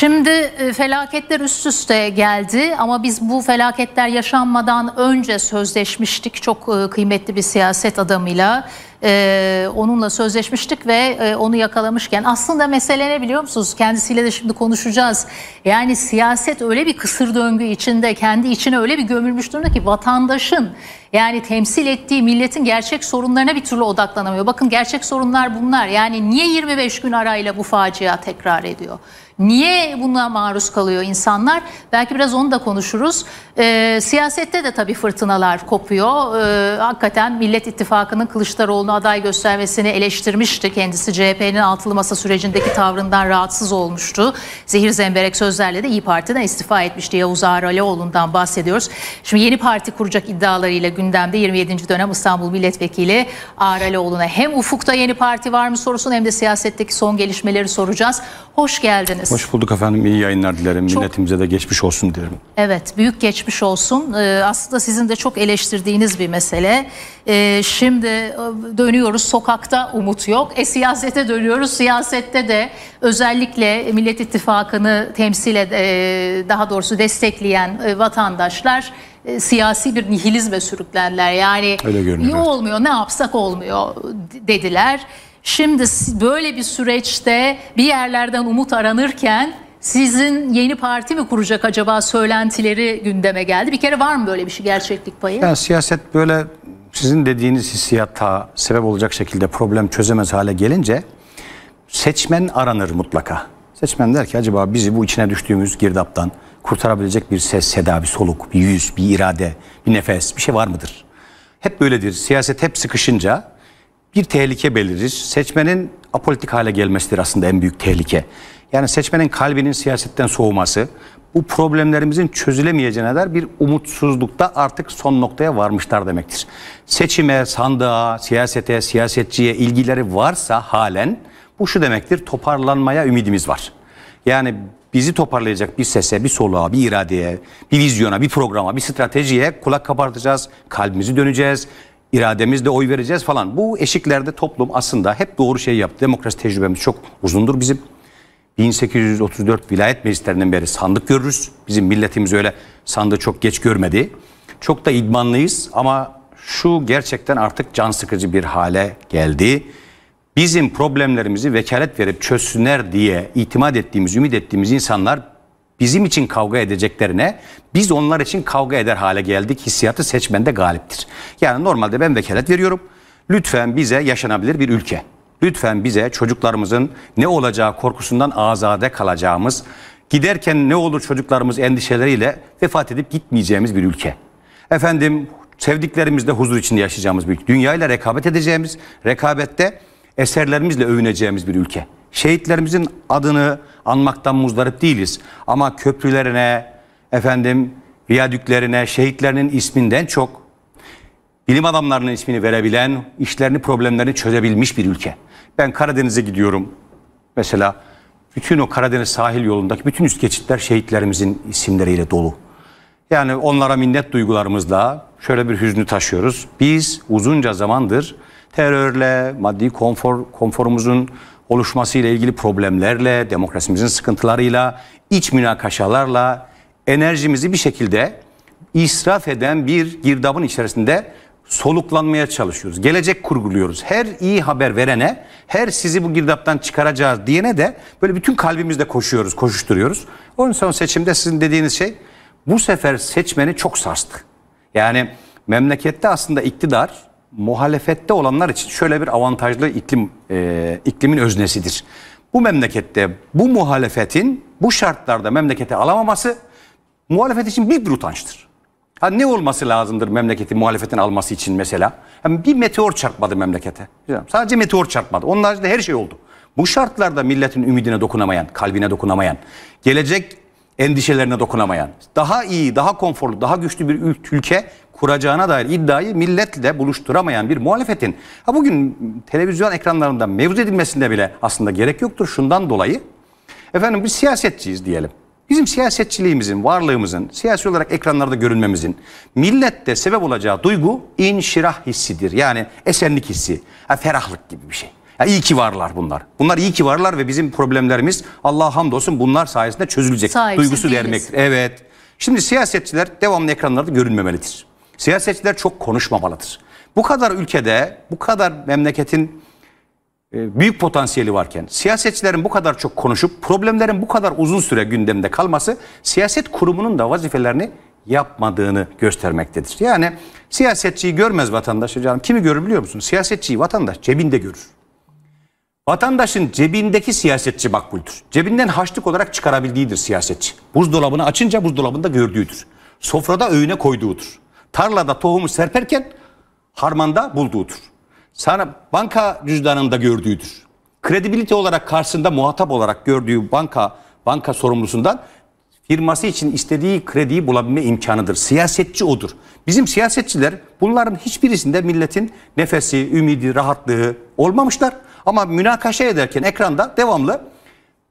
Şimdi e, felaketler üst üste geldi ama biz bu felaketler yaşanmadan önce sözleşmiştik çok e, kıymetli bir siyaset adamıyla e, onunla sözleşmiştik ve e, onu yakalamışken aslında mesele ne biliyor musunuz? Kendisiyle de şimdi konuşacağız. Yani siyaset öyle bir kısır döngü içinde kendi içine öyle bir gömülmüş durumda ki vatandaşın yani temsil ettiği milletin gerçek sorunlarına bir türlü odaklanamıyor. Bakın gerçek sorunlar bunlar. Yani niye 25 gün arayla bu facia tekrar ediyor? Niye buna maruz kalıyor insanlar? Belki biraz onu da konuşuruz. E, siyasette de tabii fırtınalar kopuyor. E, hakikaten Millet İttifakı'nın Kılıçdaroğlu onu aday göstermesini eleştirmişti. Kendisi CHP'nin altılı masa sürecindeki tavrından rahatsız olmuştu. Zehir zemberek sözlerle de İyi Parti'den istifa etmişti. Yavuz Ağralioğlu'ndan bahsediyoruz. Şimdi yeni parti kuracak iddialarıyla gündemde 27. dönem İstanbul Milletvekili Ağralioğlu'na hem ufukta yeni parti var mı sorusun hem de siyasetteki son gelişmeleri soracağız. Hoş geldiniz. Hoş bulduk efendim. İyi yayınlar dilerim. Çok... Milletimize de geçmiş olsun dilerim. Evet, büyük geçmiş olsun. Ee, aslında sizin de çok eleştirdiğiniz bir mesele. Ee, e, şimdi dönüyoruz sokakta umut yok. E siyasete dönüyoruz. Siyasette de özellikle Millet İttifakı'nı temsil ed- e, daha doğrusu destekleyen e, vatandaşlar e, siyasi bir nihilizme sürüklerler. Yani iyi olmuyor ne yapsak olmuyor dediler. Şimdi böyle bir süreçte bir yerlerden umut aranırken sizin yeni parti mi kuracak acaba söylentileri gündeme geldi. Bir kere var mı böyle bir şey gerçeklik payı? Yani siyaset böyle sizin dediğiniz hissiyata sebep olacak şekilde problem çözemez hale gelince seçmen aranır mutlaka. Seçmen der ki acaba bizi bu içine düştüğümüz girdaptan kurtarabilecek bir ses, seda, bir soluk, bir yüz, bir irade, bir nefes bir şey var mıdır? Hep böyledir. Siyaset hep sıkışınca bir tehlike belirir. Seçmenin apolitik hale gelmesidir aslında en büyük tehlike. Yani seçmenin kalbinin siyasetten soğuması, bu problemlerimizin çözülemeyeceğine der bir umutsuzlukta artık son noktaya varmışlar demektir. Seçime, sandığa, siyasete, siyasetçiye ilgileri varsa halen bu şu demektir toparlanmaya ümidimiz var. Yani bizi toparlayacak bir sese, bir soluğa, bir iradeye, bir vizyona, bir programa, bir stratejiye kulak kabartacağız, kalbimizi döneceğiz, irademizle oy vereceğiz falan. Bu eşiklerde toplum aslında hep doğru şey yaptı. Demokrasi tecrübemiz çok uzundur bizim. 1834 vilayet meclislerinden beri sandık görürüz. Bizim milletimiz öyle sandığı çok geç görmedi. Çok da idmanlıyız ama şu gerçekten artık can sıkıcı bir hale geldi. Bizim problemlerimizi vekalet verip çözsünler diye itimat ettiğimiz, ümit ettiğimiz insanlar bizim için kavga edeceklerine biz onlar için kavga eder hale geldik. Hissiyatı seçmende galiptir. Yani normalde ben vekalet veriyorum. Lütfen bize yaşanabilir bir ülke, Lütfen bize çocuklarımızın ne olacağı korkusundan azade kalacağımız, giderken ne olur çocuklarımız endişeleriyle vefat edip gitmeyeceğimiz bir ülke. Efendim sevdiklerimizle huzur içinde yaşayacağımız bir ülke. Dünyayla rekabet edeceğimiz, rekabette eserlerimizle övüneceğimiz bir ülke. Şehitlerimizin adını anmaktan muzdarip değiliz. Ama köprülerine, efendim viyadüklerine, şehitlerinin isminden çok bilim adamlarının ismini verebilen, işlerini, problemlerini çözebilmiş bir ülke. Ben Karadeniz'e gidiyorum. Mesela bütün o Karadeniz sahil yolundaki bütün üst geçitler şehitlerimizin isimleriyle dolu. Yani onlara minnet duygularımızla şöyle bir hüznü taşıyoruz. Biz uzunca zamandır terörle, maddi konfor, konforumuzun oluşmasıyla ilgili problemlerle, demokrasimizin sıkıntılarıyla, iç münakaşalarla enerjimizi bir şekilde israf eden bir girdabın içerisinde soluklanmaya çalışıyoruz. Gelecek kurguluyoruz. Her iyi haber verene, her sizi bu girdaptan çıkaracağız diyene de böyle bütün kalbimizle koşuyoruz, koşuşturuyoruz. Onun son seçimde sizin dediğiniz şey bu sefer seçmeni çok sarstı. Yani memlekette aslında iktidar muhalefette olanlar için şöyle bir avantajlı iklim e, iklimin öznesidir. Bu memlekette bu muhalefetin bu şartlarda memlekete alamaması muhalefet için büyük bir utançtır. Ha ne olması lazımdır memleketi muhalefetin alması için mesela? Yani bir meteor çarpmadı memlekete. Sadece meteor çarpmadı. Onun haricinde her şey oldu. Bu şartlarda milletin ümidine dokunamayan, kalbine dokunamayan, gelecek endişelerine dokunamayan, daha iyi, daha konforlu, daha güçlü bir ülke kuracağına dair iddiayı milletle buluşturamayan bir muhalefetin ha bugün televizyon ekranlarında mevzu edilmesinde bile aslında gerek yoktur şundan dolayı. Efendim biz siyasetçiyiz diyelim. Bizim siyasetçiliğimizin, varlığımızın, siyasi olarak ekranlarda görünmemizin millette sebep olacağı duygu inşirah hissidir. Yani esenlik hissi, yani ferahlık gibi bir şey. Ya iyi ki varlar bunlar. Bunlar iyi ki varlar ve bizim problemlerimiz Allah'a hamdolsun bunlar sayesinde çözülecek. Sahipsiz Duygusu vermek. Evet. Şimdi siyasetçiler devamlı ekranlarda görünmemelidir. Siyasetçiler çok konuşmamalıdır. Bu kadar ülkede, bu kadar memleketin e, büyük potansiyeli varken siyasetçilerin bu kadar çok konuşup problemlerin bu kadar uzun süre gündemde kalması siyaset kurumunun da vazifelerini yapmadığını göstermektedir. Yani siyasetçiyi görmez vatandaş hocam. Kimi görür biliyor musun? Siyasetçiyi vatandaş cebinde görür. Vatandaşın cebindeki siyasetçi makbuldür. Cebinden haçlık olarak çıkarabildiğidir siyasetçi. Buzdolabını açınca buzdolabında gördüğüdür. Sofrada öğüne koyduğudur. Tarlada tohumu serperken harmanda bulduğudur sana banka cüzdanında gördüğüdür. Kredibilite olarak karşısında muhatap olarak gördüğü banka banka sorumlusundan firması için istediği krediyi bulabilme imkanıdır. Siyasetçi odur. Bizim siyasetçiler bunların hiçbirisinde milletin nefesi, ümidi, rahatlığı olmamışlar. Ama münakaşa ederken ekranda devamlı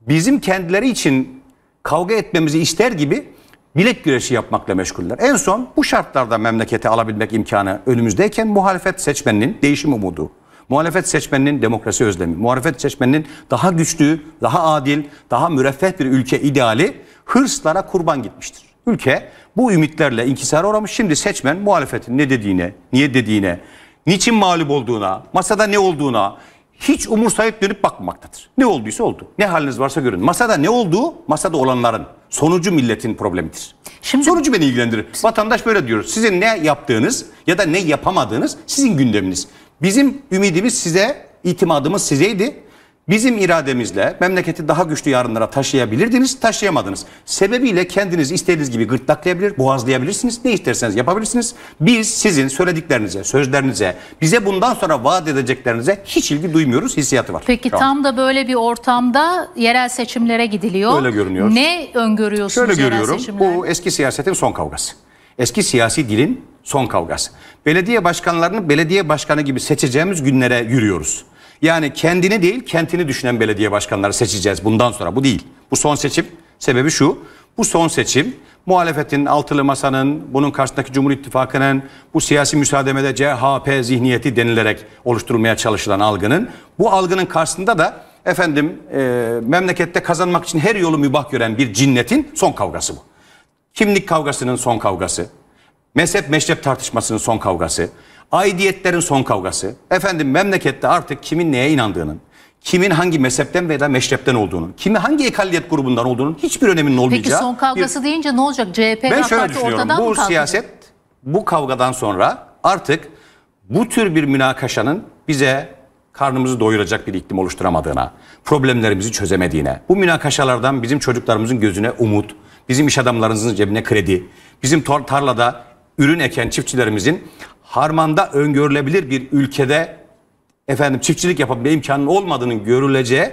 bizim kendileri için kavga etmemizi ister gibi millet güreşi yapmakla meşguller. En son bu şartlarda memleketi alabilmek imkanı önümüzdeyken muhalefet seçmeninin değişim umudu. Muhalefet seçmeninin demokrasi özlemi, muhalefet seçmeninin daha güçlü, daha adil, daha müreffeh bir ülke ideali hırslara kurban gitmiştir. Ülke bu ümitlerle inkisara uğramış. Şimdi seçmen muhalefetin ne dediğine, niye dediğine, niçin mağlup olduğuna, masada ne olduğuna hiç umursayıp dönüp bakmamaktadır. Ne olduysa oldu. Ne haliniz varsa görün. Masada ne olduğu, masada olanların. Sonucu milletin problemidir. Şimdi... Sonucu beni ilgilendirir. Vatandaş böyle diyor. Sizin ne yaptığınız ya da ne yapamadığınız sizin gündeminiz. Bizim ümidimiz size, itimadımız sizeydi. Bizim irademizle memleketi daha güçlü yarınlara taşıyabilirdiniz, taşıyamadınız. Sebebiyle kendiniz istediğiniz gibi gırtlaklayabilir, boğazlayabilirsiniz, ne isterseniz yapabilirsiniz. Biz sizin söylediklerinize, sözlerinize, bize bundan sonra vaat edeceklerinize hiç ilgi duymuyoruz, hissiyatı var. Peki tam da böyle bir ortamda yerel seçimlere gidiliyor. Öyle görünüyor. Ne öngörüyorsunuz Şöyle yerel görüyorum, bu eski siyasetin son kavgası. Eski siyasi dilin son kavgası. Belediye başkanlarını belediye başkanı gibi seçeceğimiz günlere yürüyoruz. Yani kendini değil kentini düşünen belediye başkanları seçeceğiz bundan sonra. Bu değil. Bu son seçim. Sebebi şu. Bu son seçim muhalefetin altılı masanın bunun karşısındaki Cumhur İttifakı'nın bu siyasi müsaademede CHP zihniyeti denilerek oluşturulmaya çalışılan algının bu algının karşısında da efendim e, memlekette kazanmak için her yolu mübah gören bir cinnetin son kavgası bu. Kimlik kavgasının son kavgası. Mezhep meşrep tartışmasının son kavgası. Aidiyetlerin son kavgası. Efendim memlekette artık kimin neye inandığının, kimin hangi mezhepten veya meşrepten olduğunun, kimi hangi ekaliyet grubundan olduğunun hiçbir öneminin olmayacağı. Peki son kavgası bir... deyince ne olacak? CHP ben şöyle düşünüyorum. Bu siyaset bu kavgadan sonra artık bu tür bir münakaşanın bize karnımızı doyuracak bir iklim oluşturamadığına, problemlerimizi çözemediğine, bu münakaşalardan bizim çocuklarımızın gözüne umut, bizim iş adamlarımızın cebine kredi, bizim tarlada ürün eken çiftçilerimizin harmanda öngörülebilir bir ülkede efendim çiftçilik yapabilme imkanının olmadığının görüleceği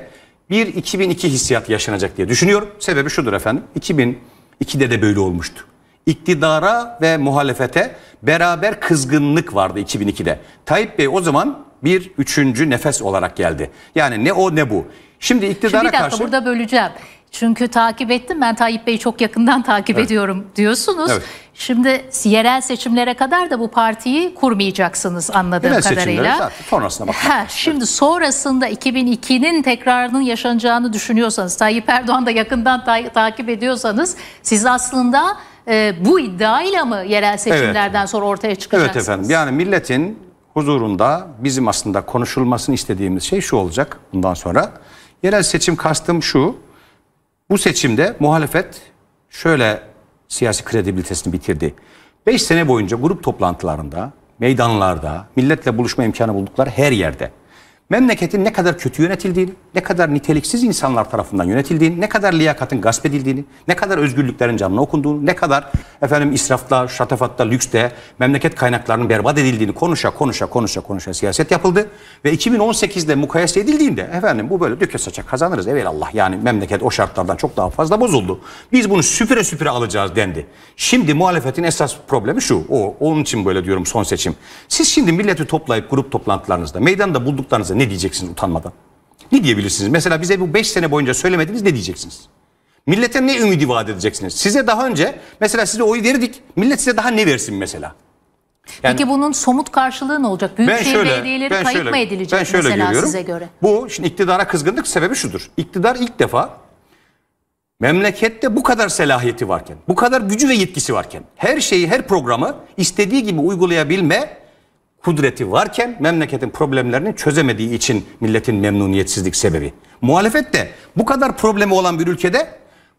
bir 2002 hissiyat yaşanacak diye düşünüyorum. Sebebi şudur efendim. 2002'de de böyle olmuştu. İktidara ve muhalefete beraber kızgınlık vardı 2002'de. Tayyip Bey o zaman bir üçüncü nefes olarak geldi. Yani ne o ne bu. Şimdi iktidara Şimdi bir dakika, karşı... burada böleceğim. Çünkü takip ettim ben Tayyip Bey'i çok yakından takip evet. ediyorum diyorsunuz. Evet. Şimdi yerel seçimlere kadar da bu partiyi kurmayacaksınız anladığım yerel kadarıyla. Zaten sonrasına bakmak. Ha, şimdi sonrasında 2002'nin tekrarının yaşanacağını düşünüyorsanız, Tayyip Erdoğan da yakından ta- takip ediyorsanız siz aslında e, bu iddiayla mı yerel seçimlerden evet. sonra ortaya çıkacaksınız? Evet efendim. Yani milletin huzurunda bizim aslında konuşulmasını istediğimiz şey şu olacak bundan sonra. Yerel seçim kastım şu. Bu seçimde muhalefet şöyle siyasi kredibilitesini bitirdi. 5 sene boyunca grup toplantılarında, meydanlarda, milletle buluşma imkanı buldukları her yerde memleketin ne kadar kötü yönetildiğini, ne kadar niteliksiz insanlar tarafından yönetildiğini, ne kadar liyakatın gasp edildiğini, ne kadar özgürlüklerin canına okunduğunu, ne kadar efendim israfta, şatafatta, lükste memleket kaynaklarının berbat edildiğini konuşa konuşa konuşa konuşa siyaset yapıldı. Ve 2018'de mukayese edildiğinde efendim bu böyle döke saça kazanırız Allah yani memleket o şartlardan çok daha fazla bozuldu. Biz bunu süpüre süpüre alacağız dendi. Şimdi muhalefetin esas problemi şu. O, onun için böyle diyorum son seçim. Siz şimdi milleti toplayıp grup toplantılarınızda, meydanda bulduklarınızı ne diyeceksiniz utanmadan? Ne diyebilirsiniz? Mesela bize bu 5 sene boyunca söylemediniz ne diyeceksiniz? Millete ne ümidi vaat edeceksiniz? Size daha önce mesela size oy verdik. Millet size daha ne versin mesela? Yani, Peki bunun somut karşılığı ne olacak? Büyükşehir belediyeleri ben kayıp şöyle, mı edilecek ben şöyle mesela görüyorum. size göre? Bu şimdi iktidara kızgınlık sebebi şudur. İktidar ilk defa memlekette bu kadar selahiyeti varken, bu kadar gücü ve yetkisi varken her şeyi her programı istediği gibi uygulayabilme kudreti varken memleketin problemlerini çözemediği için milletin memnuniyetsizlik sebebi. Muhalefet de bu kadar problemi olan bir ülkede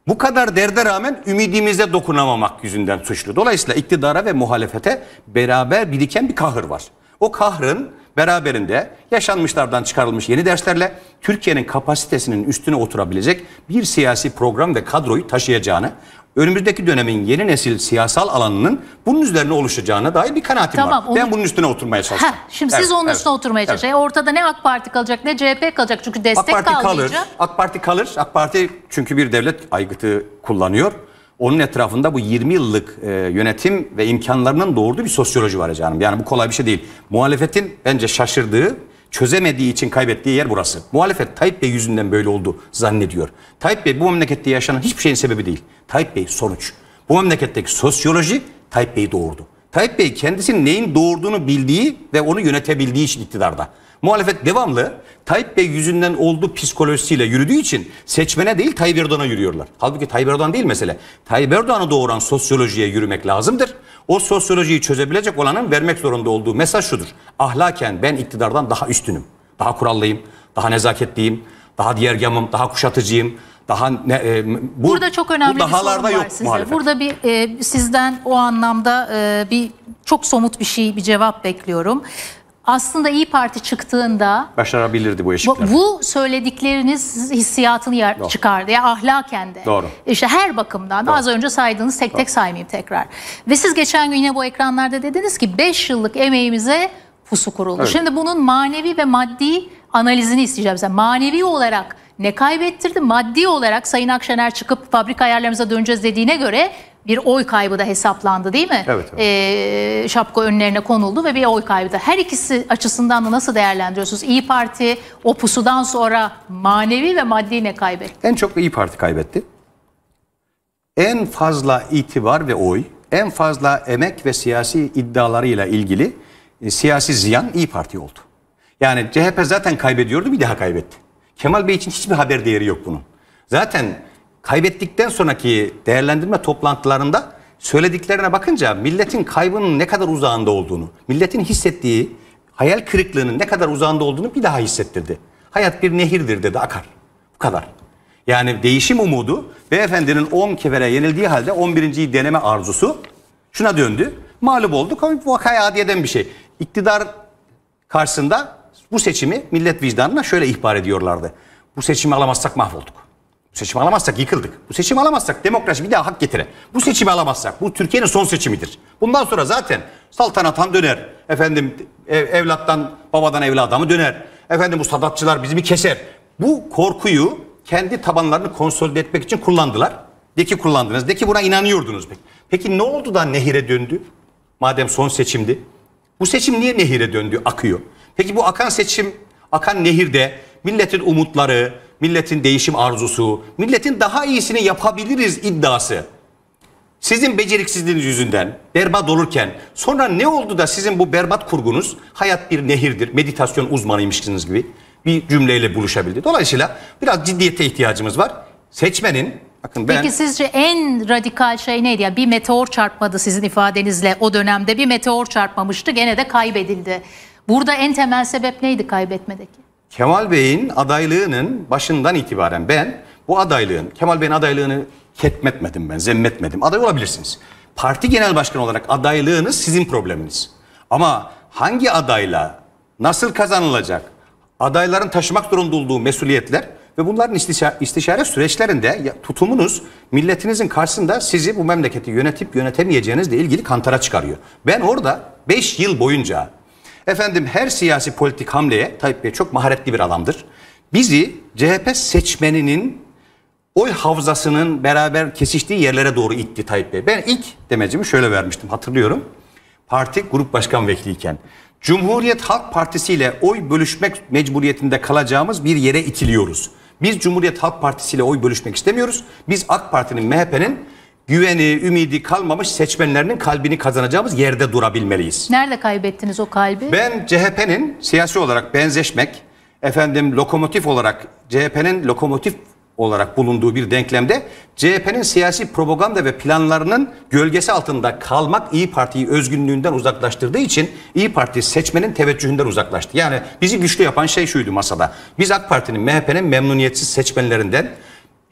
bu kadar derde rağmen ümidimize dokunamamak yüzünden suçlu. Dolayısıyla iktidara ve muhalefete beraber biriken bir kahır var. O kahrın Beraberinde yaşanmışlardan çıkarılmış yeni derslerle Türkiye'nin kapasitesinin üstüne oturabilecek bir siyasi program ve kadroyu taşıyacağını, önümüzdeki dönemin yeni nesil siyasal alanının bunun üzerine oluşacağına dair bir kanaatim tamam, var. Onu... Ben bunun üstüne oturmaya çalıştım. Heh, şimdi evet, siz onun evet, üstüne oturmaya evet. çalışacaksınız. E, ortada ne AK Parti kalacak ne CHP kalacak çünkü destek AK Parti Kalır, AK Parti kalır. AK Parti çünkü bir devlet aygıtı kullanıyor. Onun etrafında bu 20 yıllık e, yönetim ve imkanlarının doğurduğu bir sosyoloji var canım. Yani bu kolay bir şey değil. Muhalefetin bence şaşırdığı, çözemediği için kaybettiği yer burası. Muhalefet Tayyip Bey yüzünden böyle oldu zannediyor. Tayyip Bey bu memlekette yaşanan hiçbir şeyin sebebi değil. Tayyip Bey sonuç. Bu memleketteki sosyoloji Tayyip Bey'i doğurdu. Tayyip Bey kendisinin neyin doğurduğunu bildiği ve onu yönetebildiği için iktidarda. Muhalefet devamlı Tayyip Bey yüzünden oldu psikolojisiyle yürüdüğü için seçmene değil Tayyip Erdoğan'a yürüyorlar. Halbuki Tayyip Erdoğan değil mesele. Tayyip Erdoğan'ı doğuran sosyolojiye yürümek lazımdır. O sosyolojiyi çözebilecek olanın vermek zorunda olduğu mesaj şudur. Ahlaken ben iktidardan daha üstünüm. Daha kurallıyım, daha nezaketliyim, daha diğergamım, daha kuşatıcıyım, daha ne, e, bu, burada çok önemli bu dahalarda bir sorun var yok size. Burada bir e, sizden o anlamda e, bir çok somut bir şey bir cevap bekliyorum aslında İyi Parti çıktığında başarabilirdi bu eşikler. Bu, söyledikleriniz hissiyatını yer, çıkardı. Ya ahlaken de. Doğru. İşte her bakımdan Doğru. az önce saydığınız tek Doğru. tek saymayayım tekrar. Ve siz geçen gün yine bu ekranlarda dediniz ki 5 yıllık emeğimize pusu kuruldu. Evet. Şimdi bunun manevi ve maddi analizini isteyeceğim. size. manevi olarak ne kaybettirdi? Maddi olarak Sayın Akşener çıkıp fabrika ayarlarımıza döneceğiz dediğine göre bir oy kaybı da hesaplandı değil mi? Evet. evet. E, ee, şapka önlerine konuldu ve bir oy kaybı da. Her ikisi açısından da nasıl değerlendiriyorsunuz? İyi Parti o pusudan sonra manevi ve maddi ne kaybetti? En çok İyi Parti kaybetti. En fazla itibar ve oy, en fazla emek ve siyasi iddialarıyla ilgili e, siyasi ziyan İyi Parti oldu. Yani CHP zaten kaybediyordu bir daha kaybetti. Kemal Bey için hiçbir haber değeri yok bunun. Zaten kaybettikten sonraki değerlendirme toplantılarında söylediklerine bakınca milletin kaybının ne kadar uzağında olduğunu, milletin hissettiği hayal kırıklığının ne kadar uzağında olduğunu bir daha hissettirdi. Hayat bir nehirdir dedi akar. Bu kadar. Yani değişim umudu beyefendinin 10 kefere yenildiği halde 11. deneme arzusu şuna döndü. Mağlup olduk ama vakaya adiyeden bir şey. İktidar karşısında bu seçimi millet vicdanına şöyle ihbar ediyorlardı. Bu seçimi alamazsak mahvolduk. Bu seçimi alamazsak yıkıldık. Bu seçimi alamazsak demokrasi bir daha hak getire. Bu seçimi alamazsak bu Türkiye'nin son seçimidir. Bundan sonra zaten saltanattan döner. Efendim ev, evlattan babadan evladamı döner. Efendim bu sadatçılar bizi bir keser. Bu korkuyu kendi tabanlarını konsolide etmek için kullandılar. De ki kullandınız. De ki buna inanıyordunuz. Peki, peki ne oldu da nehire döndü? Madem son seçimdi. Bu seçim niye nehire döndü? Akıyor. Peki bu akan seçim, akan nehirde milletin umutları, milletin değişim arzusu, milletin daha iyisini yapabiliriz iddiası sizin beceriksizliğiniz yüzünden berbat olurken sonra ne oldu da sizin bu berbat kurgunuz hayat bir nehirdir, meditasyon uzmanıymışsınız gibi bir cümleyle buluşabildi. Dolayısıyla biraz ciddiyete ihtiyacımız var. Seçmenin Bakın ben... Peki sizce en radikal şey neydi? Yani bir meteor çarpmadı sizin ifadenizle o dönemde bir meteor çarpmamıştı gene de kaybedildi. Burada en temel sebep neydi kaybetmedeki? Kemal Bey'in adaylığının başından itibaren ben bu adaylığın, Kemal Bey'in adaylığını ketmetmedim ben, zemmetmedim. Aday olabilirsiniz. Parti genel başkanı olarak adaylığınız sizin probleminiz. Ama hangi adayla nasıl kazanılacak, adayların taşımak zorunda olduğu mesuliyetler ve bunların istişare, süreçlerinde tutumunuz milletinizin karşısında sizi bu memleketi yönetip yönetemeyeceğinizle ilgili kantara çıkarıyor. Ben orada 5 yıl boyunca Efendim her siyasi politik hamleye Tayyip Bey çok maharetli bir adamdır. Bizi CHP seçmeninin oy havzasının beraber kesiştiği yerlere doğru itti Tayyip Bey. Ben ilk demecimi şöyle vermiştim hatırlıyorum. Parti grup başkan vekiliyken. Cumhuriyet Halk Partisi ile oy bölüşmek mecburiyetinde kalacağımız bir yere itiliyoruz. Biz Cumhuriyet Halk Partisi ile oy bölüşmek istemiyoruz. Biz AK Parti'nin, MHP'nin güveni, ümidi kalmamış seçmenlerinin kalbini kazanacağımız yerde durabilmeliyiz. Nerede kaybettiniz o kalbi? Ben CHP'nin siyasi olarak benzeşmek, efendim lokomotif olarak CHP'nin lokomotif olarak bulunduğu bir denklemde CHP'nin siyasi propaganda ve planlarının gölgesi altında kalmak İyi Parti'yi özgünlüğünden uzaklaştırdığı için İyi Parti seçmenin teveccühünden uzaklaştı. Yani bizi güçlü yapan şey şuydu masada. Biz AK Parti'nin, MHP'nin memnuniyetsiz seçmenlerinden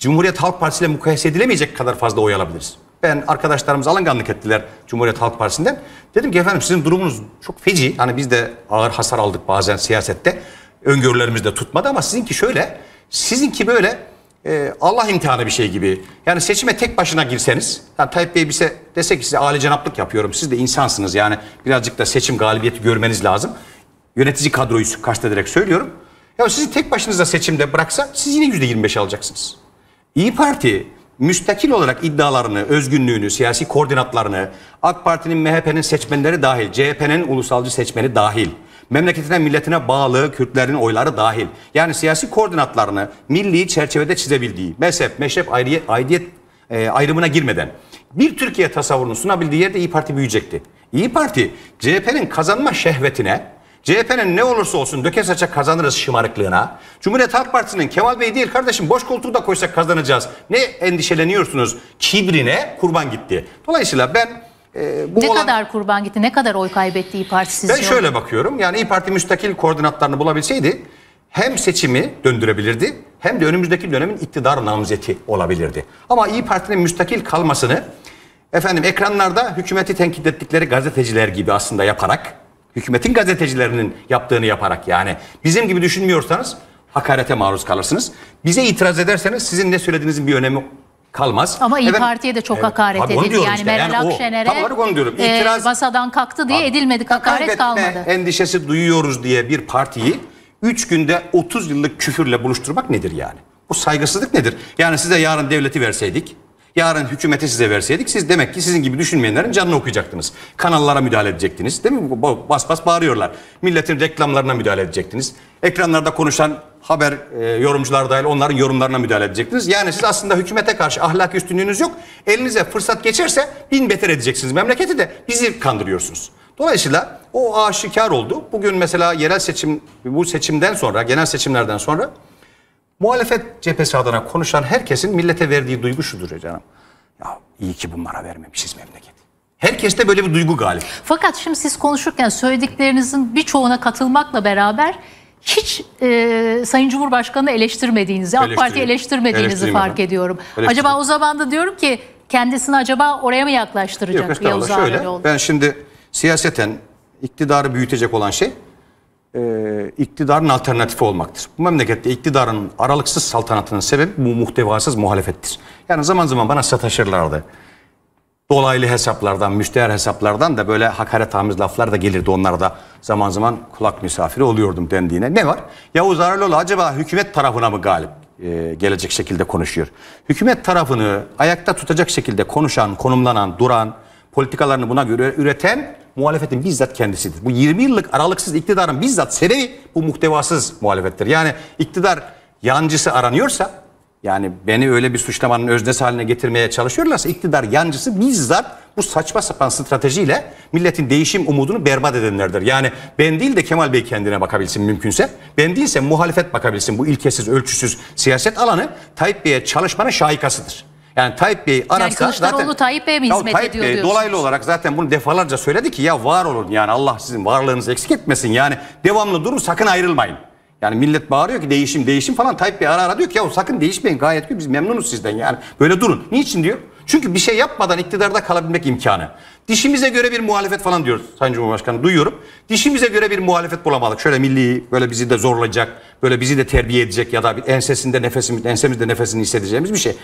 Cumhuriyet Halk Partisi ile mukayese edilemeyecek kadar fazla oy alabiliriz. Ben arkadaşlarımız alanganlık ettiler Cumhuriyet Halk Partisi'nden. Dedim ki efendim sizin durumunuz çok feci. Hani biz de ağır hasar aldık bazen siyasette. Öngörülerimiz de tutmadı ama sizinki şöyle. Sizinki böyle e, Allah imtihanı bir şey gibi. Yani seçime tek başına girseniz, yani Tayyip Bey bize desek ki size aile cenaplık yapıyorum, siz de insansınız yani birazcık da seçim galibiyeti görmeniz lazım. Yönetici kadroyu kastederek söylüyorum. Ya sizi tek başınıza seçimde bıraksa siz yine %25 alacaksınız. İyi Parti müstakil olarak iddialarını, özgünlüğünü, siyasi koordinatlarını AK Parti'nin, MHP'nin seçmenleri dahil, CHP'nin ulusalcı seçmeni dahil, memleketine, milletine bağlı Kürtlerin oyları dahil. Yani siyasi koordinatlarını milli çerçevede çizebildiği, mezhep, meşrep, aidiyet, aidiyet e, ayrımına girmeden bir Türkiye tasavvurunu sunabildiği yerde İyi Parti büyüyecekti. İyi Parti CHP'nin kazanma şehvetine CHP'nin ne olursa olsun döke saça kazanırız şımarıklığına. Cumhuriyet Halk Partisi'nin Kemal Bey değil kardeşim boş koltuğu da koysak kazanacağız. Ne endişeleniyorsunuz? Kibrine kurban gitti. Dolayısıyla ben e, bu ne olan... kadar kurban gitti? Ne kadar oy kaybetti İYİ Parti sizce? Ben şöyle bakıyorum. Yani İYİ Parti müstakil koordinatlarını bulabilseydi hem seçimi döndürebilirdi hem de önümüzdeki dönemin iktidar namzeti olabilirdi. Ama İyi Parti'nin müstakil kalmasını efendim ekranlarda hükümeti tenkit ettikleri gazeteciler gibi aslında yaparak Hükümetin gazetecilerinin yaptığını yaparak yani. Bizim gibi düşünmüyorsanız hakarete maruz kalırsınız. Bize itiraz ederseniz sizin ne söylediğinizin bir önemi kalmaz. Ama İyi Parti'ye de çok evet, hakaret edildi. Yani işte. Meral yani Akşener'e e, İtiraz, masadan kalktı diye abi, edilmedi. Hakaret kalmadı. endişesi duyuyoruz diye bir partiyi 3 günde 30 yıllık küfürle buluşturmak nedir yani? Bu saygısızlık nedir? Yani size yarın devleti verseydik Yarın hükümeti size verseydik siz demek ki sizin gibi düşünmeyenlerin canını okuyacaktınız. Kanallara müdahale edecektiniz değil mi? Bas bas bağırıyorlar. Milletin reklamlarına müdahale edecektiniz. Ekranlarda konuşan haber e, yorumcular dahil onların yorumlarına müdahale edecektiniz. Yani siz aslında hükümete karşı ahlak üstünlüğünüz yok. Elinize fırsat geçerse bin beter edeceksiniz memleketi de bizi kandırıyorsunuz. Dolayısıyla o aşikar oldu. Bugün mesela yerel seçim bu seçimden sonra genel seçimlerden sonra Muhalefet cephesi adına konuşan herkesin millete verdiği duygu şudur ya canım. Ya iyi ki bunlara vermemişiz memleketi. Herkeste böyle bir duygu galip. Fakat şimdi siz konuşurken söylediklerinizin birçoğuna katılmakla beraber hiç e, Sayın Cumhurbaşkanı'nı eleştirmediğinizi, AK Parti eleştirmediğinizi fark ediyorum. Acaba o zaman da diyorum ki kendisini acaba oraya mı yaklaştıracak Yok, Yavuz Şöyle, ben şimdi siyaseten iktidarı büyütecek olan şey e, iktidarın alternatifi olmaktır. Bu memlekette iktidarın aralıksız saltanatının sebebi bu muhtevasız muhalefettir. Yani zaman zaman bana sataşırlardı. Dolaylı hesaplardan, müşteri hesaplardan da böyle hakaret tamiz laflar da gelirdi. Onlara da zaman zaman kulak misafiri oluyordum dendiğine. Ne var? Yavuz Araloğlu acaba hükümet tarafına mı galip? Ee, gelecek şekilde konuşuyor. Hükümet tarafını ayakta tutacak şekilde konuşan, konumlanan, duran, politikalarını buna göre üreten muhalefetin bizzat kendisidir. Bu 20 yıllık aralıksız iktidarın bizzat sebebi bu muhtevasız muhalefettir. Yani iktidar yancısı aranıyorsa yani beni öyle bir suçlamanın öznesi haline getirmeye çalışıyorlarsa iktidar yancısı bizzat bu saçma sapan stratejiyle milletin değişim umudunu berbat edenlerdir. Yani ben değil de Kemal Bey kendine bakabilsin mümkünse. Ben değilse muhalefet bakabilsin bu ilkesiz, ölçüsüz siyaset alanı Tayyip Bey'e çalışmanın şahikasıdır. Yani Tayyip Bey Arap yani zaten, Tayyip Bey'e mi hizmet Tayyip ediyor Bey, Dolaylı olarak zaten bunu defalarca söyledi ki ya var olun yani Allah sizin varlığınızı eksik etmesin. Yani devamlı durun sakın ayrılmayın. Yani millet bağırıyor ki değişim değişim falan Tayyip Bey ara ara diyor ki ya sakın değişmeyin gayet güzel biz memnunuz sizden yani böyle durun. Niçin diyor? Çünkü bir şey yapmadan iktidarda kalabilmek imkanı. Dişimize göre bir muhalefet falan diyor Sayın Cumhurbaşkanı duyuyorum. Dişimize göre bir muhalefet bulamadık. Şöyle milli böyle bizi de zorlayacak, böyle bizi de terbiye edecek ya da bir ensesinde nefesimiz, ensemizde nefesini hissedeceğimiz bir şey.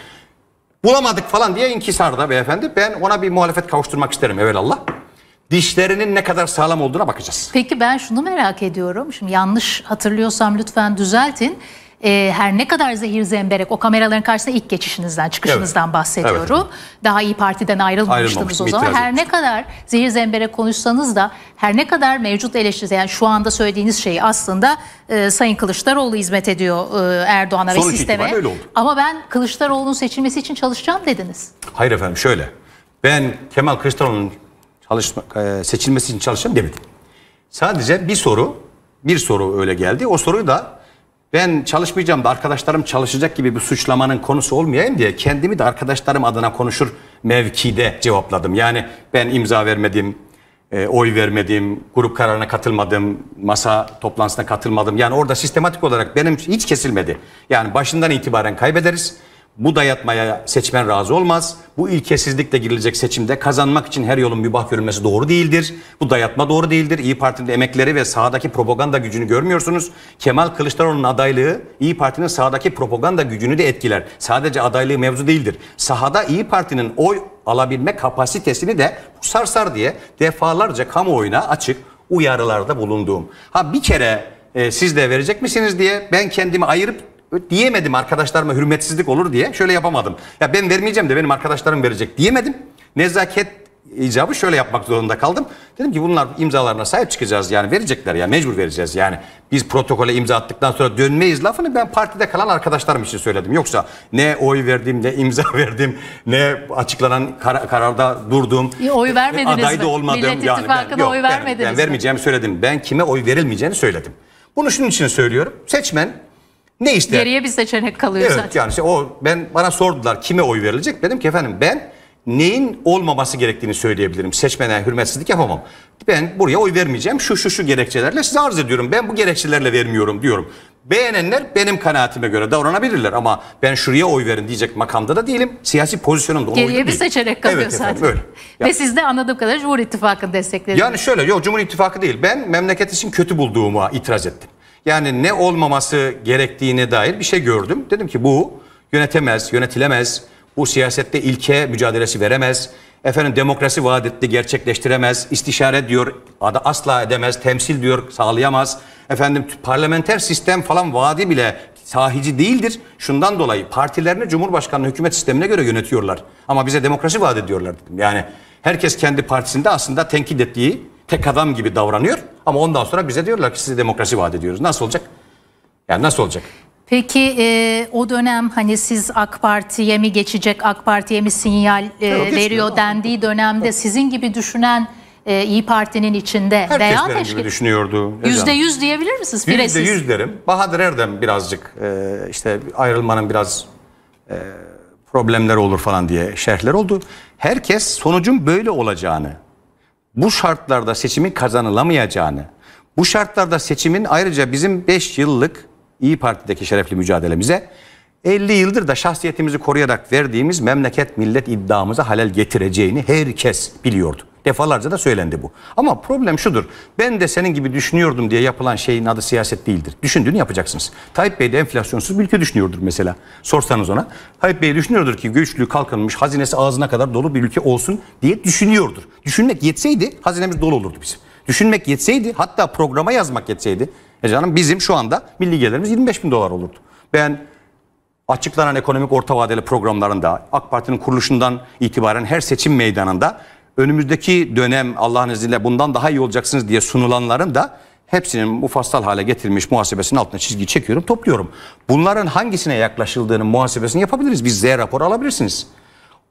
Bulamadık falan diye inkisarda beyefendi. Ben ona bir muhalefet kavuşturmak isterim evvelallah Dişlerinin ne kadar sağlam olduğuna bakacağız. Peki ben şunu merak ediyorum. Şimdi yanlış hatırlıyorsam lütfen düzeltin e, her ne kadar zehir zemberek o kameraların karşısında ilk geçişinizden çıkışınızdan evet. bahsediyorum. Evet, evet. Daha iyi partiden ayrılmamıştınız o zaman. Her ne kadar zehir zemberek konuşsanız da her ne kadar mevcut eleştiriz yani şu anda söylediğiniz şey aslında e, Sayın Kılıçdaroğlu hizmet ediyor e, Erdoğan'a ve sisteme. Ama ben Kılıçdaroğlu'nun seçilmesi için çalışacağım dediniz. Hayır efendim şöyle. Ben Kemal Kılıçdaroğlu'nun çalışma, e, seçilmesi için çalışacağım demedim. Sadece bir soru, bir soru öyle geldi. O soruyu da ben çalışmayacağım da arkadaşlarım çalışacak gibi bir suçlamanın konusu olmayayım diye kendimi de arkadaşlarım adına konuşur mevkide cevapladım. Yani ben imza vermedim, e, oy vermedim, grup kararına katılmadım, masa toplantısına katılmadım. Yani orada sistematik olarak benim hiç kesilmedi. Yani başından itibaren kaybederiz. Bu dayatmaya seçmen razı olmaz. Bu ilkesizlikle girilecek seçimde kazanmak için her yolun mübah görülmesi doğru değildir. Bu dayatma doğru değildir. İyi Parti'nin emekleri ve sahadaki propaganda gücünü görmüyorsunuz. Kemal Kılıçdaroğlu'nun adaylığı İyi Parti'nin sahadaki propaganda gücünü de etkiler. Sadece adaylığı mevzu değildir. Sahada İyi Parti'nin oy alabilme kapasitesini de sarsar diye defalarca kamuoyuna açık uyarılarda bulunduğum. Ha bir kere e, siz de verecek misiniz diye ben kendimi ayırıp diyemedim arkadaşlarıma hürmetsizlik olur diye. Şöyle yapamadım. Ya ben vermeyeceğim de benim arkadaşlarım verecek diyemedim. Nezaket icabı şöyle yapmak zorunda kaldım. Dedim ki bunlar imzalarına sahip çıkacağız yani verecekler ya mecbur vereceğiz yani. Biz protokole imza attıktan sonra dönmeyiz lafını ben partide kalan arkadaşlarım için söyledim. Yoksa ne oy verdim ne imza verdim ne açıklanan kar kararda durdum. Ya, oy vermediniz aday mi? olmadım. Millet yani ben, yok, oy vermediniz ben, ben vermeyeceğimi mi? söyledim. Ben kime oy verilmeyeceğini söyledim. Bunu şunun için söylüyorum. Seçmen ne işte? Geriye bir seçenek kalıyor evet, zaten. Yani işte o ben bana sordular kime oy verilecek? Dedim ki efendim ben neyin olmaması gerektiğini söyleyebilirim. Seçmene hürmetsizlik yapamam. Ben buraya oy vermeyeceğim. Şu şu şu gerekçelerle size arz ediyorum. Ben bu gerekçelerle vermiyorum diyorum. Beğenenler benim kanaatime göre davranabilirler ama ben şuraya oy verin diyecek makamda da değilim. Siyasi pozisyonum da Geriye bir seçenek kalıyor evet, efendim, Öyle. Yani, Ve siz de anladığım kadarıyla Cumhur İttifakı'nı desteklediniz. Yani şöyle yok Cumhur İttifakı değil. Ben memleket için kötü bulduğuma itiraz ettim. Yani ne olmaması gerektiğine dair bir şey gördüm. Dedim ki bu yönetemez, yönetilemez. Bu siyasette ilke mücadelesi veremez. Efendim demokrasi vaat etti gerçekleştiremez. İstişare diyor asla edemez. Temsil diyor sağlayamaz. Efendim parlamenter sistem falan vaadi bile sahici değildir. Şundan dolayı partilerini Cumhurbaşkanlığı hükümet sistemine göre yönetiyorlar. Ama bize demokrasi vaat ediyorlar dedim. Yani herkes kendi partisinde aslında tenkit ettiği tek adam gibi davranıyor. Ama ondan sonra bize diyorlar ki size demokrasi vaat ediyoruz. Nasıl olacak? Yani nasıl olacak? Peki e, o dönem hani siz AK Parti'ye mi geçecek, AK Parti'ye mi sinyal e, Yok, veriyor dendiği dönemde sizin gibi düşünen e, İyi Parti'nin içinde Herkes veya benim teşkil... gibi düşünüyordu. Yüzde yüz diyebilir misiniz? Yüzde yüz derim. Bahadır Erdem birazcık e, işte ayrılmanın biraz e, problemleri olur falan diye şerhler oldu. Herkes sonucun böyle olacağını bu şartlarda seçimin kazanılamayacağını, bu şartlarda seçimin ayrıca bizim 5 yıllık İyi Parti'deki şerefli mücadelemize 50 yıldır da şahsiyetimizi koruyarak verdiğimiz memleket millet iddiamıza halel getireceğini herkes biliyordu. Defalarca da söylendi bu. Ama problem şudur. Ben de senin gibi düşünüyordum diye yapılan şeyin adı siyaset değildir. Düşündüğünü yapacaksınız. Tayyip Bey de enflasyonsuz bir ülke düşünüyordur mesela. Sorsanız ona. Tayyip Bey düşünüyordur ki güçlü, kalkınmış, hazinesi ağzına kadar dolu bir ülke olsun diye düşünüyordur. Düşünmek yetseydi hazinemiz dolu olurdu bizim. Düşünmek yetseydi hatta programa yazmak yetseydi. E canım bizim şu anda milli gelirimiz 25 bin dolar olurdu. Ben açıklanan ekonomik orta vadeli programlarında AK Parti'nin kuruluşundan itibaren her seçim meydanında önümüzdeki dönem Allah'ın izniyle bundan daha iyi olacaksınız diye sunulanların da hepsinin mufassal hale getirilmiş muhasebesinin altına çizgi çekiyorum, topluyorum. Bunların hangisine yaklaşıldığının muhasebesini yapabiliriz. Biz Z rapor alabilirsiniz.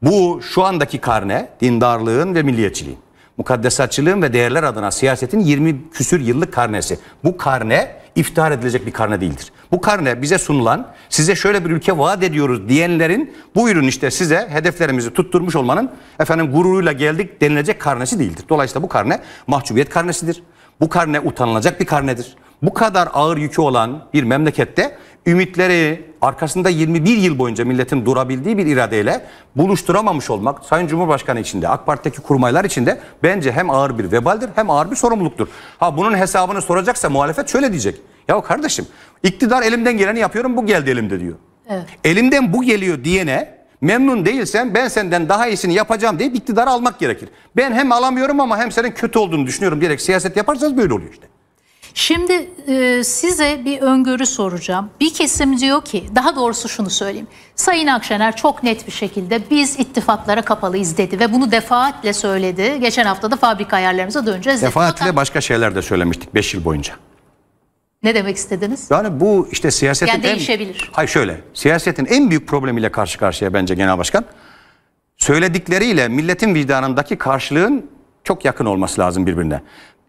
Bu şu andaki karne dindarlığın ve milliyetçiliğin, mukaddesatçılığın ve değerler adına siyasetin 20 küsür yıllık karnesi. Bu karne iftihar edilecek bir karne değildir. Bu karne bize sunulan, size şöyle bir ülke vaat ediyoruz diyenlerin buyurun işte size hedeflerimizi tutturmuş olmanın efendim gururuyla geldik denilecek karnesi değildir. Dolayısıyla bu karne mahcubiyet karnesidir. Bu karne utanılacak bir karnedir. Bu kadar ağır yükü olan bir memlekette ümitleri arkasında 21 yıl boyunca milletin durabildiği bir iradeyle buluşturamamış olmak Sayın Cumhurbaşkanı içinde AK Parti'deki kurmaylar içinde bence hem ağır bir vebaldir hem ağır bir sorumluluktur. Ha bunun hesabını soracaksa muhalefet şöyle diyecek. Ya kardeşim iktidar elimden geleni yapıyorum bu geldi elimde diyor. Evet. Elimden bu geliyor diyene memnun değilsen ben senden daha iyisini yapacağım deyip iktidarı almak gerekir. Ben hem alamıyorum ama hem senin kötü olduğunu düşünüyorum diyerek siyaset yaparsanız böyle oluyor işte. Şimdi e, size bir öngörü soracağım. Bir kesim diyor ki, daha doğrusu şunu söyleyeyim. Sayın Akşener çok net bir şekilde biz ittifaklara kapalıyız dedi ve bunu defaatle söyledi. Geçen hafta da fabrika ayarlarımıza döneceğiz. Defaatle dedi. başka şeyler de söylemiştik 5 yıl boyunca. Ne demek istediniz? Yani bu işte siyasetin yani değişebilir. En, hayır şöyle. Siyasetin en büyük problemiyle karşı karşıya bence Genel Başkan söyledikleriyle milletin vicdanındaki karşılığın çok yakın olması lazım birbirine.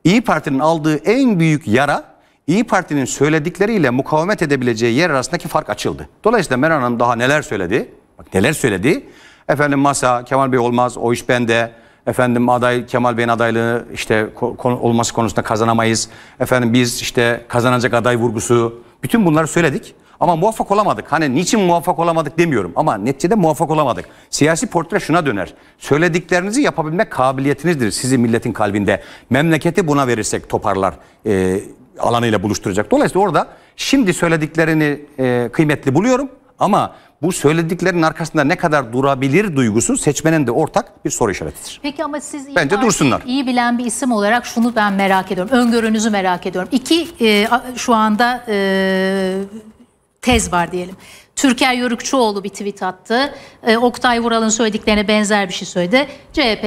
İyi Parti'nin aldığı en büyük yara İyi Parti'nin söyledikleriyle mukavemet edebileceği yer arasındaki fark açıldı. Dolayısıyla Meral Hanım daha neler söyledi? Bak neler söyledi? Efendim masa, Kemal Bey olmaz, o iş bende, Efendim aday Kemal Bey'in adaylığı işte konu, olması konusunda kazanamayız. Efendim biz işte kazanacak aday vurgusu. Bütün bunları söyledik. Ama muvaffak olamadık. Hani niçin muvaffak olamadık demiyorum ama neticede muvaffak olamadık. Siyasi portre şuna döner. Söylediklerinizi yapabilmek kabiliyetinizdir sizi milletin kalbinde. Memleketi buna verirsek toparlar e, alanıyla buluşturacak. Dolayısıyla orada şimdi söylediklerini e, kıymetli buluyorum. Ama bu söylediklerin arkasında ne kadar durabilir duygusu seçmenin de ortak bir soru işaretidir. Peki ama siz iyi, Bence dursunlar. iyi bilen bir isim olarak şunu ben merak ediyorum. Öngörünüzü merak ediyorum. İki e, şu anda e, tez var diyelim. Türkiye Yörükçüoğlu bir tweet attı. E, Oktay Vural'ın söylediklerine benzer bir şey söyledi. CHP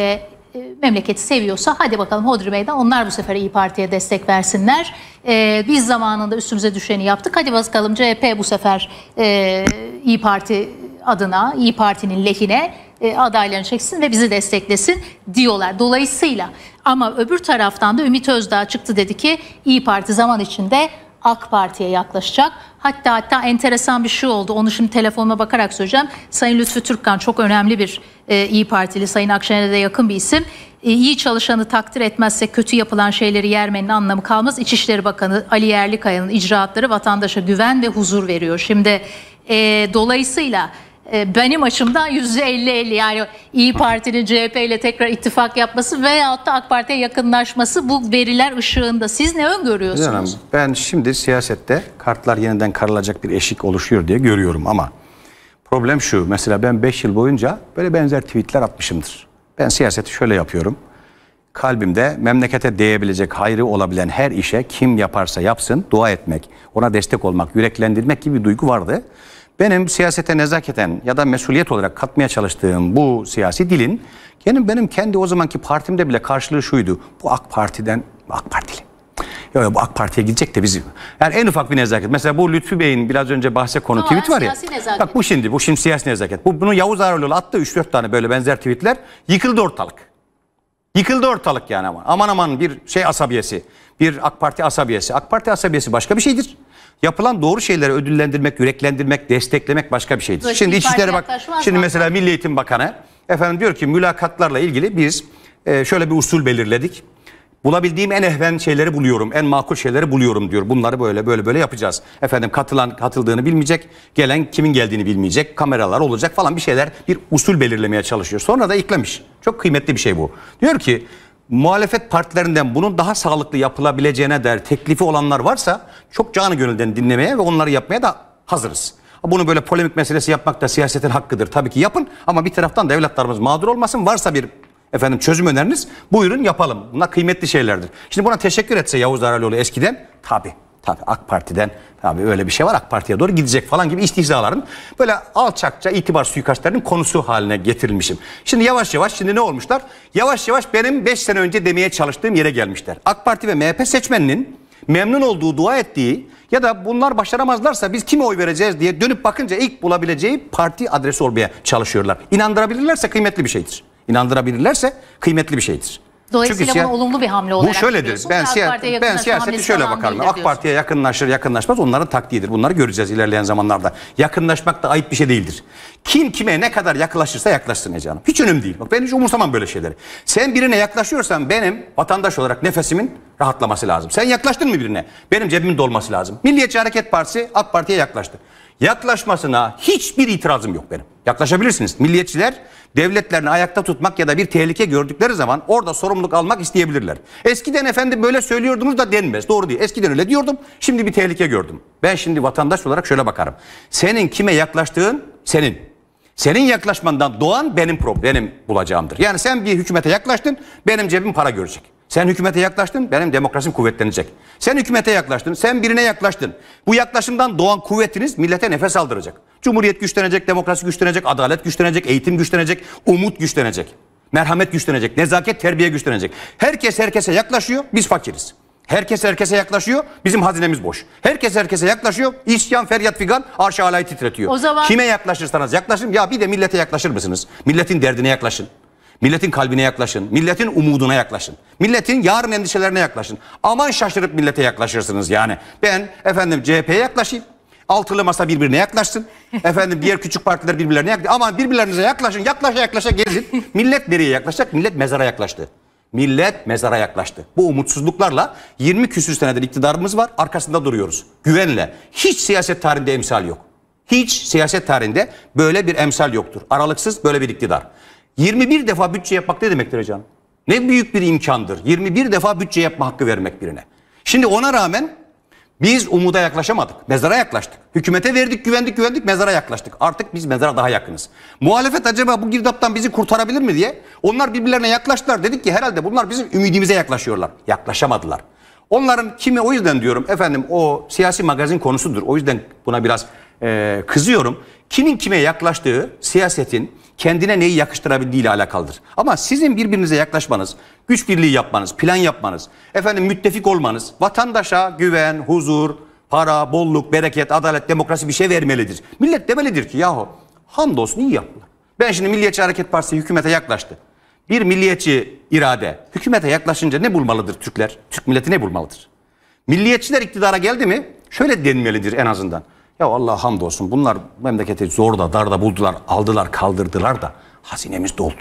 e, memleketi seviyorsa hadi bakalım Hodri Meydan onlar bu sefer İyi Parti'ye destek versinler. E, biz zamanında üstümüze düşeni yaptık. Hadi bakalım CHP bu sefer e, İyi Parti adına, İyi Parti'nin lehine e, adaylarını çeksin ve bizi desteklesin diyorlar. Dolayısıyla ama öbür taraftan da Ümit Özdağ çıktı dedi ki İyi Parti zaman içinde AK Parti'ye yaklaşacak. Hatta hatta enteresan bir şey oldu. Onu şimdi telefonuma bakarak söyleyeceğim. Sayın Lütfü Türkkan çok önemli bir e, İyi Partili. Sayın Akşener'e de yakın bir isim. E, iyi çalışanı takdir etmezse kötü yapılan şeyleri yermenin anlamı kalmaz. İçişleri Bakanı Ali Yerlikaya'nın icraatları vatandaşa güven ve huzur veriyor. Şimdi e, dolayısıyla e, benim açımdan %50-50 yani İyi Parti'nin CHP ile tekrar ittifak yapması veyahut da AK Parti'ye yakınlaşması bu veriler ışığında siz ne öngörüyorsunuz? Hanım, ben şimdi siyasette kartlar yeniden karılacak bir eşik oluşuyor diye görüyorum ama problem şu mesela ben 5 yıl boyunca böyle benzer tweetler atmışımdır. Ben siyaseti şöyle yapıyorum. Kalbimde memlekete değebilecek, hayrı olabilen her işe kim yaparsa yapsın dua etmek, ona destek olmak, yüreklendirmek gibi bir duygu vardı. Benim siyasete nezaketen ya da mesuliyet olarak katmaya çalıştığım bu siyasi dilin benim, benim kendi o zamanki partimde bile karşılığı şuydu. Bu AK Parti'den AK Partili. Ya bu AK Parti'ye gidecek de bizim. Yani en ufak bir nezaket. Mesela bu Lütfü Bey'in biraz önce bahse konu tamam, tweet var ya. Nezaket. Bak bu şimdi bu şimdi siyasi nezaket. Bu bunu Yavuz Ağrıoğlu attı 3-4 tane böyle benzer tweetler. Yıkıldı ortalık. Yıkıldı ortalık yani ama Aman aman bir şey asabiyesi. Bir AK Parti asabiyesi. AK Parti asabiyesi başka bir şeydir. Yapılan doğru şeyleri ödüllendirmek, yüreklendirmek, desteklemek başka bir şeydir. Böyle şimdi İçişleri Bak şimdi mesela Milli Eğitim Bakanı efendim diyor ki mülakatlarla ilgili biz e, şöyle bir usul belirledik. Bulabildiğim en ehven şeyleri buluyorum, en makul şeyleri buluyorum diyor. Bunları böyle böyle böyle yapacağız. Efendim katılan katıldığını bilmeyecek, gelen kimin geldiğini bilmeyecek, kameralar olacak falan bir şeyler bir usul belirlemeye çalışıyor. Sonra da eklemiş Çok kıymetli bir şey bu. Diyor ki muhalefet partilerinden bunun daha sağlıklı yapılabileceğine dair teklifi olanlar varsa çok canı gönülden dinlemeye ve onları yapmaya da hazırız. Bunu böyle polemik meselesi yapmak da siyasetin hakkıdır. Tabii ki yapın ama bir taraftan devletlerimiz mağdur olmasın. Varsa bir efendim çözüm öneriniz buyurun yapalım. Bunlar kıymetli şeylerdir. Şimdi buna teşekkür etse Yavuz Aralioğlu eskiden tabii tabii AK Parti'den Abi öyle bir şey var AK Parti'ye doğru gidecek falan gibi istihzaların böyle alçakça itibar suikastlarının konusu haline getirilmişim. Şimdi yavaş yavaş şimdi ne olmuşlar? Yavaş yavaş benim 5 sene önce demeye çalıştığım yere gelmişler. AK Parti ve MHP seçmeninin memnun olduğu, dua ettiği ya da bunlar başaramazlarsa biz kime oy vereceğiz diye dönüp bakınca ilk bulabileceği parti adresi olmaya çalışıyorlar. İnandırabilirlerse kıymetli bir şeydir. İnandırabilirlerse kıymetli bir şeydir. Dolayısıyla Çünkü bunu olumlu bir hamle olarak Bu şöyledir. Ben, siya ben siyaseti şöyle bakarım. AK Parti'ye yakınlaşır yakınlaşmaz onların taktiğidir. Bunları göreceğiz ilerleyen zamanlarda. Yakınlaşmak da ayıp bir şey değildir. Kim kime ne kadar yaklaşırsa yaklaşsın Ece Hanım. Hiç önemli değil. Bak ben hiç umursamam böyle şeyleri. Sen birine yaklaşıyorsan benim vatandaş olarak nefesimin rahatlaması lazım. Sen yaklaştın mı birine? Benim cebimin dolması lazım. Milliyetçi Hareket Partisi AK Parti'ye yaklaştı yaklaşmasına hiçbir itirazım yok benim. Yaklaşabilirsiniz. Milliyetçiler devletlerini ayakta tutmak ya da bir tehlike gördükleri zaman orada sorumluluk almak isteyebilirler. Eskiden efendim böyle söylüyordunuz da denmez. Doğru değil. Eskiden öyle diyordum. Şimdi bir tehlike gördüm. Ben şimdi vatandaş olarak şöyle bakarım. Senin kime yaklaştığın senin. Senin yaklaşmandan doğan benim problemim benim bulacağımdır. Yani sen bir hükümete yaklaştın, benim cebim para görecek. Sen hükümete yaklaştın, benim demokrasim kuvvetlenecek. Sen hükümete yaklaştın, sen birine yaklaştın. Bu yaklaşımdan doğan kuvvetiniz millete nefes aldıracak. Cumhuriyet güçlenecek, demokrasi güçlenecek, adalet güçlenecek, eğitim güçlenecek, umut güçlenecek. Merhamet güçlenecek, nezaket, terbiye güçlenecek. Herkes herkese yaklaşıyor, biz fakiriz. Herkes herkese yaklaşıyor, bizim hazinemiz boş. Herkes herkese yaklaşıyor, isyan, feryat, figan, arşa alayı titretiyor. O zaman... Kime yaklaşırsanız yaklaşın, ya bir de millete yaklaşır mısınız? Milletin derdine yaklaşın. Milletin kalbine yaklaşın. Milletin umuduna yaklaşın. Milletin yarın endişelerine yaklaşın. Aman şaşırıp millete yaklaşırsınız yani. Ben efendim CHP'ye yaklaşayım. Altılı masa birbirine yaklaşsın. Efendim diğer küçük partiler birbirlerine yaklaşsın. Ama birbirlerinize yaklaşın. Yaklaşa yaklaşa gezin. millet nereye yaklaşacak? Millet mezara yaklaştı. Millet mezara yaklaştı. Bu umutsuzluklarla 20 küsür senedir iktidarımız var. Arkasında duruyoruz. Güvenle. Hiç siyaset tarihinde emsal yok. Hiç siyaset tarihinde böyle bir emsal yoktur. Aralıksız böyle bir iktidar. 21 defa bütçe yapmak ne demektir hocam? Ne büyük bir imkandır. 21 defa bütçe yapma hakkı vermek birine. Şimdi ona rağmen biz umuda yaklaşamadık. Mezara yaklaştık. Hükümete verdik, güvendik, güvendik, mezara yaklaştık. Artık biz mezara daha yakınız. Muhalefet acaba bu girdaptan bizi kurtarabilir mi diye onlar birbirlerine yaklaştılar. Dedik ki herhalde bunlar bizim ümidimize yaklaşıyorlar. Yaklaşamadılar. Onların kimi o yüzden diyorum efendim o siyasi magazin konusudur. O yüzden buna biraz e, kızıyorum. Kimin kime yaklaştığı siyasetin kendine neyi yakıştırabildiği ile alakalıdır. Ama sizin birbirinize yaklaşmanız, güç birliği yapmanız, plan yapmanız, efendim müttefik olmanız, vatandaşa güven, huzur, para, bolluk, bereket, adalet, demokrasi bir şey vermelidir. Millet demelidir ki yahu hamdolsun iyi yaptılar. Ben şimdi Milliyetçi Hareket Partisi hükümete yaklaştı. Bir milliyetçi irade hükümete yaklaşınca ne bulmalıdır Türkler? Türk milleti ne bulmalıdır? Milliyetçiler iktidara geldi mi şöyle denmelidir en azından. Ya Allah hamdolsun bunlar memleketi zor da dar da buldular, aldılar, kaldırdılar da hazinemiz doldu.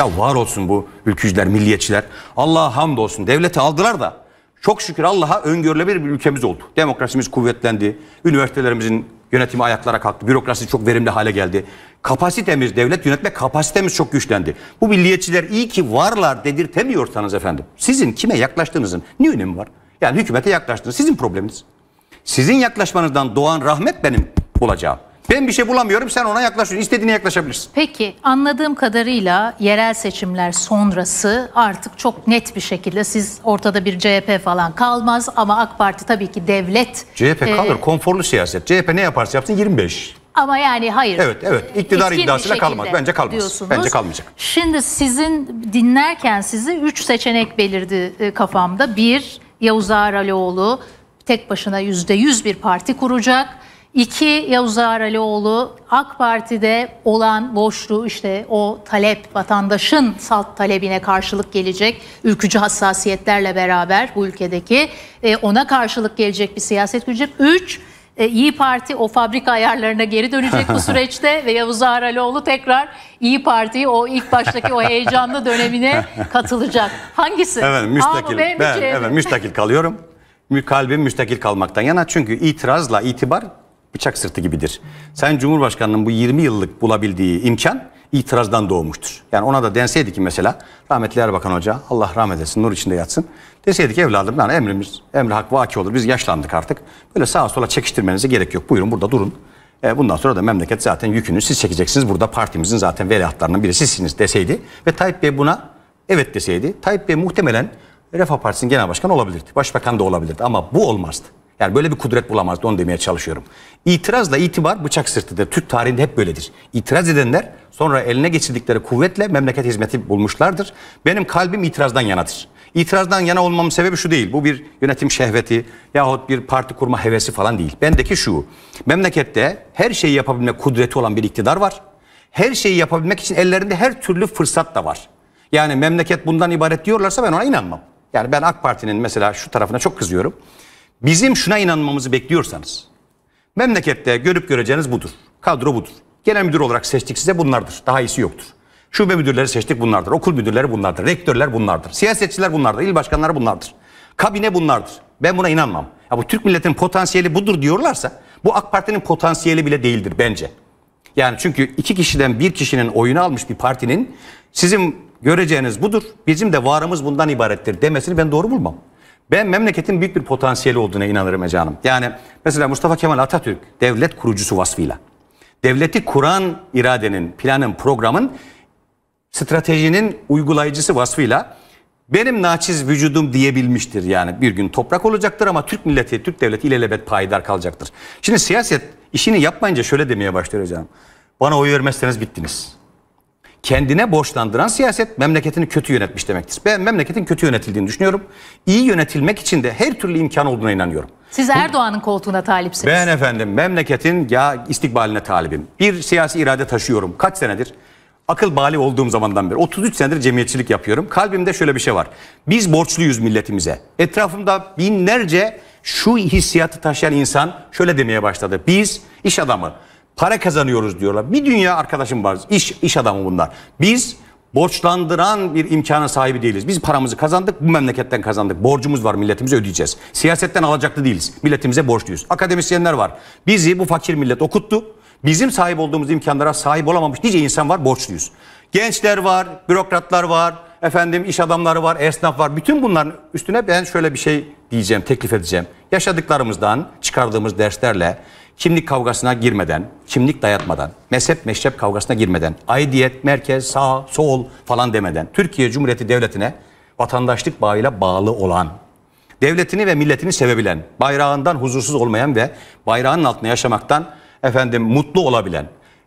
Ya var olsun bu ülkücüler, milliyetçiler. Allah hamdolsun devleti aldılar da çok şükür Allah'a öngörülebilir bir ülkemiz oldu. Demokrasimiz kuvvetlendi. Üniversitelerimizin yönetimi ayaklara kalktı. Bürokrasi çok verimli hale geldi. Kapasitemiz, devlet yönetme kapasitemiz çok güçlendi. Bu milliyetçiler iyi ki varlar dedirtemiyorsanız efendim. Sizin kime yaklaştığınızın ne önemi var? Yani hükümete yaklaştınız. Sizin probleminiz. Sizin yaklaşmanızdan doğan rahmet benim bulacağım. Ben bir şey bulamıyorum sen ona yaklaşıyorsun. İstediğine yaklaşabilirsin. Peki anladığım kadarıyla yerel seçimler sonrası artık çok net bir şekilde siz ortada bir CHP falan kalmaz ama AK Parti tabii ki devlet. CHP e, kalır konforlu siyaset. CHP ne yaparsa yapsın 25. Ama yani hayır. Evet evet iktidar Etkin iddiasıyla kalmaz. Bence kalmaz. Diyorsunuz. Bence kalmayacak. Şimdi sizin dinlerken sizi 3 seçenek belirdi e, kafamda. Bir Yavuz Ağralioğlu tek başına yüzde yüz bir parti kuracak. İki Yavuz Ağralioğlu AK Parti'de olan boşluğu işte o talep vatandaşın salt talebine karşılık gelecek ülkücü hassasiyetlerle beraber bu ülkedeki e, ona karşılık gelecek bir siyaset gürecek. Üç e, İyi Parti o fabrika ayarlarına geri dönecek bu süreçte ve Yavuz Ağralioğlu tekrar İyi Parti'yi o ilk baştaki o heyecanlı dönemine katılacak. Hangisi? Evet, müstakil. Ben, evet, müstakil kalıyorum kalbim müstakil kalmaktan yana. Çünkü itirazla itibar bıçak sırtı gibidir. Sen Cumhurbaşkanı'nın bu 20 yıllık bulabildiği imkan itirazdan doğmuştur. Yani ona da denseydi ki mesela rahmetli Erbakan Hoca Allah rahmet etsin nur içinde yatsın. Deseydik evladım yani emrimiz emri hak vaki olur biz yaşlandık artık. Böyle sağa sola çekiştirmenize gerek yok buyurun burada durun. E, bundan sonra da memleket zaten yükünü siz çekeceksiniz. Burada partimizin zaten veliahtlarından biri sizsiniz deseydi ve Tayyip Bey buna evet deseydi Tayyip Bey muhtemelen Refah Partisi'nin genel başkanı olabilirdi. Başbakan da olabilirdi ama bu olmazdı. Yani böyle bir kudret bulamazdı onu demeye çalışıyorum. İtirazla itibar bıçak sırtıdır. Türk tarihinde hep böyledir. İtiraz edenler sonra eline geçirdikleri kuvvetle memleket hizmeti bulmuşlardır. Benim kalbim itirazdan yanadır. İtirazdan yana olmamın sebebi şu değil. Bu bir yönetim şehveti yahut bir parti kurma hevesi falan değil. Bendeki şu. Memlekette her şeyi yapabilme kudreti olan bir iktidar var. Her şeyi yapabilmek için ellerinde her türlü fırsat da var. Yani memleket bundan ibaret diyorlarsa ben ona inanmam. Yani ben AK Parti'nin mesela şu tarafına çok kızıyorum. Bizim şuna inanmamızı bekliyorsanız memlekette görüp göreceğiniz budur. Kadro budur. Genel müdür olarak seçtik size bunlardır. Daha iyisi yoktur. Şube müdürleri seçtik bunlardır. Okul müdürleri bunlardır. Rektörler bunlardır. Siyasetçiler bunlardır. il başkanları bunlardır. Kabine bunlardır. Ben buna inanmam. Ya bu Türk milletinin potansiyeli budur diyorlarsa bu AK Parti'nin potansiyeli bile değildir bence. Yani çünkü iki kişiden bir kişinin oyunu almış bir partinin sizin Göreceğiniz budur. Bizim de varımız bundan ibarettir demesini ben doğru bulmam. Ben memleketin büyük bir potansiyeli olduğuna inanırım Ece Hanım. Yani mesela Mustafa Kemal Atatürk devlet kurucusu vasfıyla. Devleti kuran iradenin, planın, programın, stratejinin uygulayıcısı vasfıyla benim naçiz vücudum diyebilmiştir. Yani bir gün toprak olacaktır ama Türk milleti, Türk devleti ilelebet payidar kalacaktır. Şimdi siyaset işini yapmayınca şöyle demeye başlıyor hocam. Bana oy vermezseniz bittiniz kendine borçlandıran siyaset memleketini kötü yönetmiş demektir. Ben memleketin kötü yönetildiğini düşünüyorum. İyi yönetilmek için de her türlü imkan olduğuna inanıyorum. Siz Erdoğan'ın koltuğuna talipsiniz. Ben efendim memleketin ya istikbaline talibim. Bir siyasi irade taşıyorum. Kaç senedir? Akıl bali olduğum zamandan beri 33 senedir cemiyetçilik yapıyorum. Kalbimde şöyle bir şey var. Biz borçluyuz milletimize. Etrafımda binlerce şu hissiyatı taşıyan insan şöyle demeye başladı. Biz iş adamı, para kazanıyoruz diyorlar. Bir dünya arkadaşım var. iş iş adamı bunlar. Biz borçlandıran bir imkana sahibi değiliz. Biz paramızı kazandık, bu memleketten kazandık. Borcumuz var, milletimize ödeyeceğiz. Siyasetten alacaklı değiliz. Milletimize borçluyuz. Akademisyenler var. Bizi bu fakir millet okuttu. Bizim sahip olduğumuz imkanlara sahip olamamış nice insan var, borçluyuz. Gençler var, bürokratlar var, efendim iş adamları var, esnaf var. Bütün bunların üstüne ben şöyle bir şey diyeceğim, teklif edeceğim. Yaşadıklarımızdan çıkardığımız derslerle kimlik kavgasına girmeden, kimlik dayatmadan, mezhep meşrep kavgasına girmeden, aidiyet, merkez, sağ, sol falan demeden, Türkiye Cumhuriyeti Devleti'ne vatandaşlık bağıyla bağlı olan, devletini ve milletini sevebilen, bayrağından huzursuz olmayan ve bayrağın altında yaşamaktan efendim mutlu olabilen,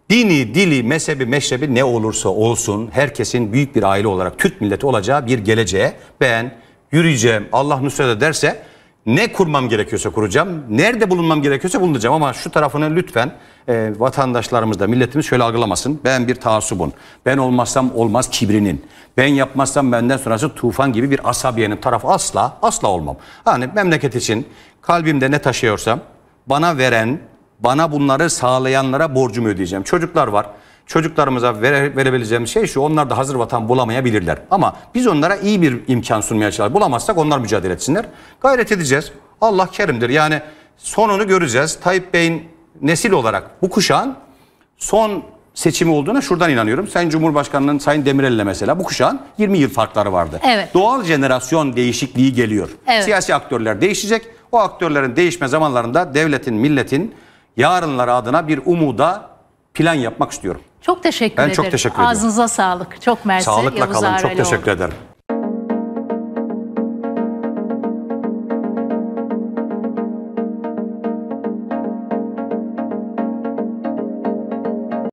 dini, dili, mezhebi, meşrebi ne olursa olsun herkesin büyük bir aile olarak Türk milleti olacağı bir geleceğe ben yürüyeceğim Allah nusret ederse ne kurmam gerekiyorsa kuracağım. Nerede bulunmam gerekiyorsa bulunacağım. Ama şu tarafını lütfen e, vatandaşlarımız da milletimiz şöyle algılamasın. Ben bir taassubun. Ben olmazsam olmaz kibrinin. Ben yapmazsam benden sonrası tufan gibi bir asabiyenin tarafı asla asla olmam. Hani memleket için kalbimde ne taşıyorsam bana veren, bana bunları sağlayanlara borcumu ödeyeceğim. Çocuklar var çocuklarımıza vere, verebileceğimiz şey şu onlar da hazır vatan bulamayabilirler. Ama biz onlara iyi bir imkan sunmaya çalışıyoruz. Bulamazsak onlar mücadele etsinler. Gayret edeceğiz. Allah kerimdir. Yani sonunu göreceğiz. Tayyip Bey'in nesil olarak bu kuşağın son seçimi olduğuna şuradan inanıyorum. Sayın Cumhurbaşkanı'nın Sayın Demirel'le mesela bu kuşağın 20 yıl farkları vardı. Evet. Doğal jenerasyon değişikliği geliyor. Evet. Siyasi aktörler değişecek. O aktörlerin değişme zamanlarında devletin, milletin yarınlar adına bir umuda plan yapmak istiyorum. Çok teşekkür ben ederim. Ben çok teşekkür ederim. Ağzınıza sağlık. Çok mersi. Sağlıkla Yavuz kalın. Çok teşekkür ederim.